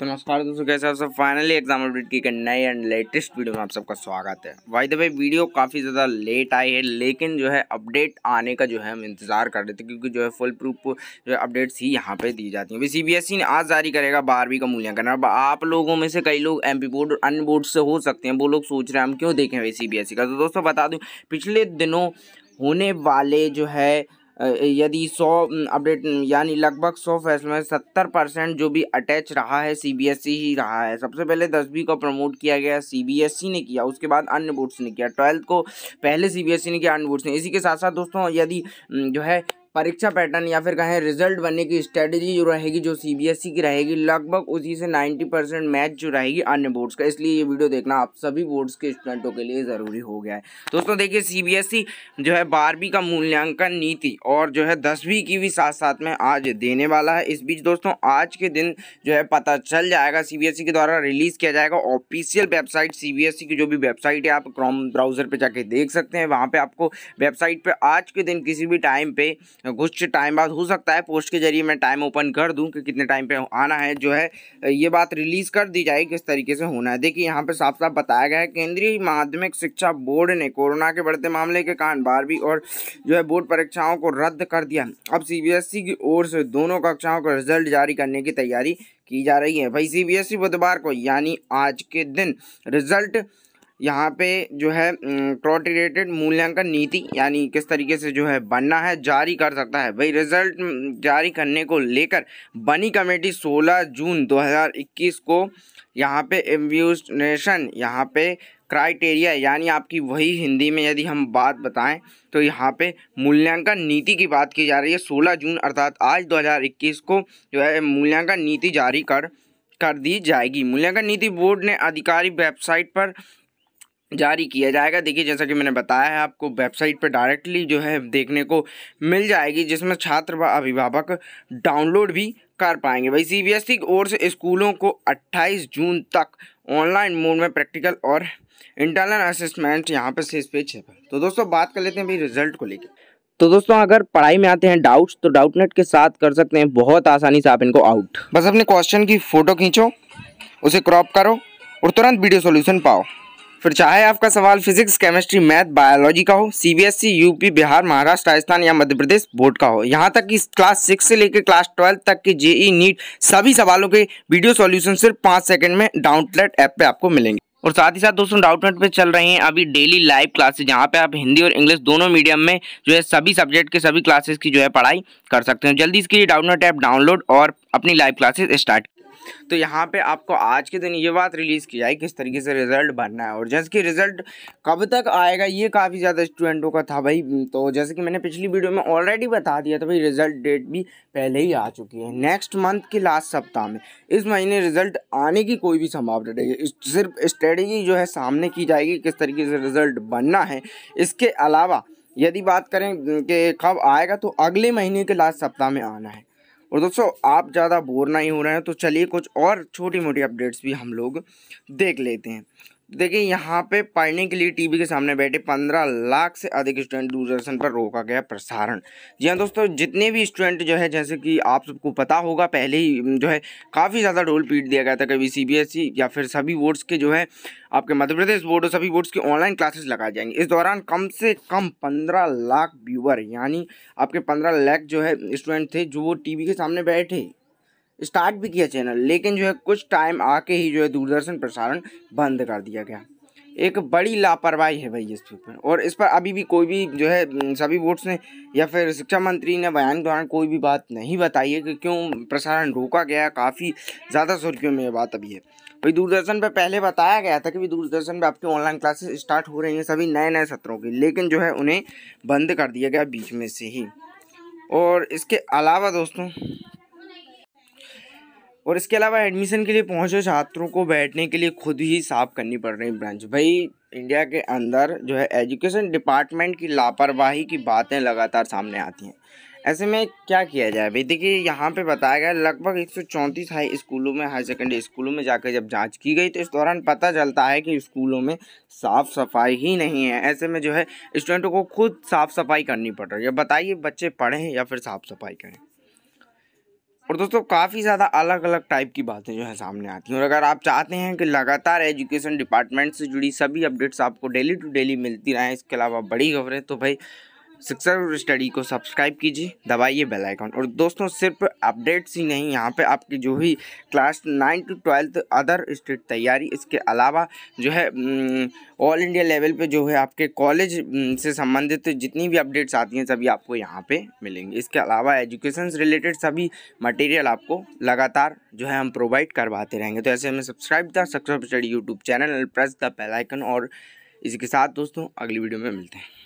तो नमस्कार दोस्तों कैसे आप सब फाइनली एग्जाम अपडेट की नए एंड लेटेस्ट वीडियो में आप सबका स्वागत है वाई भाई वीडियो काफ़ी ज़्यादा लेट आई है लेकिन जो है अपडेट आने का जो है हम इंतज़ार कर रहे थे क्योंकि जो है फुल प्रूफ जो है अपडेट्स ही यहाँ पे दी जाती हैं अभी सीबीएसई e ने आज जारी करेगा बारहवीं का मूल्यांकन अब आप लोगों में से कई लोग एम बोर्ड और अन्य बोर्ड से हो सकते हैं वो लोग सोच रहे हैं हम क्यों देखें भाई सी e का तो दोस्तों बता दूँ पिछले दिनों होने वाले जो है यदि सौ अपडेट यानी लगभग सौ फैसलों में सत्तर परसेंट जो भी अटैच रहा है सीबीएसई e ही रहा है सबसे पहले दसवीं को प्रमोट किया गया सीबीएसई e ने किया उसके बाद अन्य बोर्ड्स ने किया ट्वेल्थ को पहले सीबीएसई e ने किया अन्य बोर्ड्स ने इसी के साथ साथ दोस्तों यदि जो है परीक्षा पैटर्न या फिर कहें रिजल्ट बनने की स्ट्रेटजी जो रहेगी जो सीबीएसई e की रहेगी लगभग उसी से 90 परसेंट मैच जो रहेगी अन्य बोर्ड्स का इसलिए ये वीडियो देखना आप सभी बोर्ड्स के स्टूडेंटों के लिए ज़रूरी हो गया है दोस्तों देखिए सीबीएसई e जो है बारहवीं का मूल्यांकन नीति और जो है दसवीं की भी साथ साथ में आज देने वाला है इस बीच दोस्तों आज के दिन जो है पता चल जाएगा सी e के द्वारा रिलीज़ किया जाएगा ऑफिशियल वेबसाइट सी की जो भी वेबसाइट है आप क्रोम ब्राउज़र पर जाके देख सकते हैं वहाँ पर आपको वेबसाइट पर आज के दिन किसी भी टाइम पर कुछ टाइम बाद हो सकता है पोस्ट के जरिए मैं टाइम ओपन कर दूं कि कितने टाइम पे आना है जो है ये बात रिलीज़ कर दी जाए किस तरीके से होना है देखिए यहाँ पे साफ साफ बताया गया है केंद्रीय माध्यमिक शिक्षा बोर्ड ने कोरोना के बढ़ते मामले के कारण बारहवीं और जो है बोर्ड परीक्षाओं को रद्द कर दिया अब सी e की ओर से दोनों कक्षाओं का रिजल्ट जारी करने की तैयारी की जा रही है भाई सी e बुधवार को यानी आज के दिन रिजल्ट यहाँ पे जो है क्रॉट रिलेटेड मूल्यांकन नीति यानी किस तरीके से जो है बनना है जारी कर सकता है भाई रिजल्ट जारी करने को लेकर बनी कमेटी 16 जून 2021 को यहाँ पे एम्ब्यूस्ट्रेशन यहाँ पे क्राइटेरिया यानी आपकी वही हिंदी में यदि हम बात बताएं तो यहाँ पे मूल्यांकन नीति की बात की जा रही है सोलह जून अर्थात आज दो को जो है मूल्यांकन नीति जारी कर कर दी जाएगी मूल्यांकन नीति बोर्ड ने आधिकारिक वेबसाइट पर जारी किया जाएगा देखिए जैसा कि मैंने बताया है आपको वेबसाइट पर डायरेक्टली जो है देखने को मिल जाएगी जिसमें छात्र व अभिभावक डाउनलोड भी कर पाएंगे वही सीबीएसई e की ओर से स्कूलों को 28 जून तक ऑनलाइन मोड में प्रैक्टिकल और इंटरनल असेसमेंट यहाँ पर इस पे छः तो दोस्तों बात कर लेते हैं भाई रिजल्ट को लेकर तो दोस्तों अगर पढ़ाई में आते हैं डाउट्स तो डाउटनेट के साथ कर सकते हैं बहुत आसानी से आप इनको आउट बस अपने क्वेश्चन की फ़ोटो खींचो उसे क्रॉप करो और तुरंत वीडियो सोल्यूशन पाओ फिर चाहे आपका सवाल फिजिक्स केमिस्ट्री मैथ बायोलॉजी का हो CBSE UP e, Bihar Maharashtra Rajasthan या मध्य प्रदेश बोर्ड का हो यहाँ तक कि क्लास सिक्स से लेकर क्लास ट्वेल्व तक के जेई e नीट सभी सवालों के वीडियो सॉल्यूशन सिर्फ पाँच सेकंड में डाउनलेट ऐप पे आपको मिलेंगे और साथ ही साथ दोस्तों डाउटनेट पे चल रहे हैं अभी डेली लाइव क्लासेस जहाँ पे आप हिंदी और इंग्लिश दोनों मीडियम में जो है सभी सब्जेक्ट के सभी क्लासेस की जो है पढ़ाई कर सकते हैं जल्दी इसके लिए डाउटनेट ऐप डाउनलोड और अपनी लाइव क्लासेस स्टार्ट तो यहाँ पे आपको आज के दिन ये बात रिलीज़ की जाए किस तरीके से रिज़ल्ट बनना है और जैसे कि रिज़ल्ट कब तक आएगा ये काफ़ी ज़्यादा स्टूडेंटों का था भाई तो जैसे कि मैंने पिछली वीडियो में ऑलरेडी बता दिया था भाई रिज़ल्ट डेट भी पहले ही आ चुकी है नेक्स्ट मंथ के लास्ट सप्ताह में इस महीने रिज़ल्ट आने की कोई भी संभावना नहीं है सिर्फ स्ट्रेटेजी जो है सामने की जाएगी किस तरीके से रिज़ल्ट बनना है इसके अलावा यदि बात करें कि कब आएगा तो अगले महीने के लास्ट सप्ताह में आना है और दोस्तों आप ज़्यादा बोर नहीं हो रहे हैं तो चलिए कुछ और छोटी मोटी अपडेट्स भी हम लोग देख लेते हैं देखिए यहाँ पे पढ़ने के लिए टीवी के सामने बैठे पंद्रह लाख से अधिक स्टूडेंट दूरदर्शन पर रोका गया प्रसारण जी हाँ दोस्तों जितने भी स्टूडेंट जो है जैसे कि आप सबको पता होगा पहले ही जो है काफ़ी ज़्यादा ढोल पीट दिया गया था कभी सीबीएसई e या फिर सभी बोर्ड्स के जो है आपके मध्य प्रदेश बोर्ड और सभी बोर्ड्स की ऑनलाइन क्लासेस लगाए जाएंगे इस दौरान कम से कम पंद्रह लाख व्यूअर यानी आपके पंद्रह लाख जो है स्टूडेंट थे जो वो टी के सामने बैठे स्टार्ट भी किया चैनल लेकिन जो है कुछ टाइम आके ही जो है दूरदर्शन प्रसारण बंद कर दिया गया एक बड़ी लापरवाही है भाई इस पर और इस पर अभी भी कोई भी जो है सभी बोर्ड्स ने या फिर शिक्षा मंत्री ने बयान के दौरान कोई भी बात नहीं बताई है कि क्यों प्रसारण रोका गया काफ़ी ज़्यादा सुर्खियों में बात अभी है भाई दूरदर्शन पर पहले बताया गया था कि भी दूरदर्शन पर आपकी ऑनलाइन क्लासेस स्टार्ट हो रही हैं सभी नए नए सत्रों की लेकिन जो है उन्हें बंद कर दिया गया बीच में से ही और इसके अलावा दोस्तों और इसके अलावा एडमिशन के लिए पहुंचे छात्रों को बैठने के लिए खुद ही साफ करनी पड़ रही ब्रांच भाई इंडिया के अंदर जो है एजुकेशन डिपार्टमेंट की लापरवाही की बातें लगातार सामने आती हैं ऐसे में क्या किया जाए भाई देखिए यहाँ पे बताया गया लगभग एक हाई स्कूलों में हाई सेकेंडरी स्कूलों में जाकर जब जांच की गई तो इस दौरान पता चलता है कि स्कूलों में साफ़ सफाई ही नहीं है ऐसे में जो है स्टूडेंटों को खुद साफ़ सफाई करनी पड़ रही है बताइए बच्चे पढ़ें या फिर साफ़ सफाई करें और दोस्तों काफ़ी ज़्यादा अलग अलग टाइप की बातें जो है सामने आती हैं और अगर आप चाहते हैं कि लगातार एजुकेशन डिपार्टमेंट से जुड़ी सभी अपडेट्स आपको डेली टू डेली मिलती रहें इसके अलावा बड़ी खबरें तो भाई सिक्सर स्टडी को सब्सक्राइब कीजिए दबाइए बेल आइकन और दोस्तों सिर्फ अपडेट्स ही नहीं यहाँ पे आपकी जो भी class nine to twelfth other state तैयारी इसके अलावा जो है ऑल इंडिया लेवल पे जो है आपके कॉलेज हम्म, से संबंधित जितनी भी अपडेट्स आती हैं सभी आपको यहाँ पे मिलेंगे इसके अलावा एजुकेशन रिलेटेड सभी मटेरियल आपको लगातार जो है हम प्रोवाइड करवाते रहेंगे तो ऐसे हमें subscribe the Sakshar study YouTube channel press the bell icon और इसके साथ दोस्तों अगली वीडियो में मिलते हैं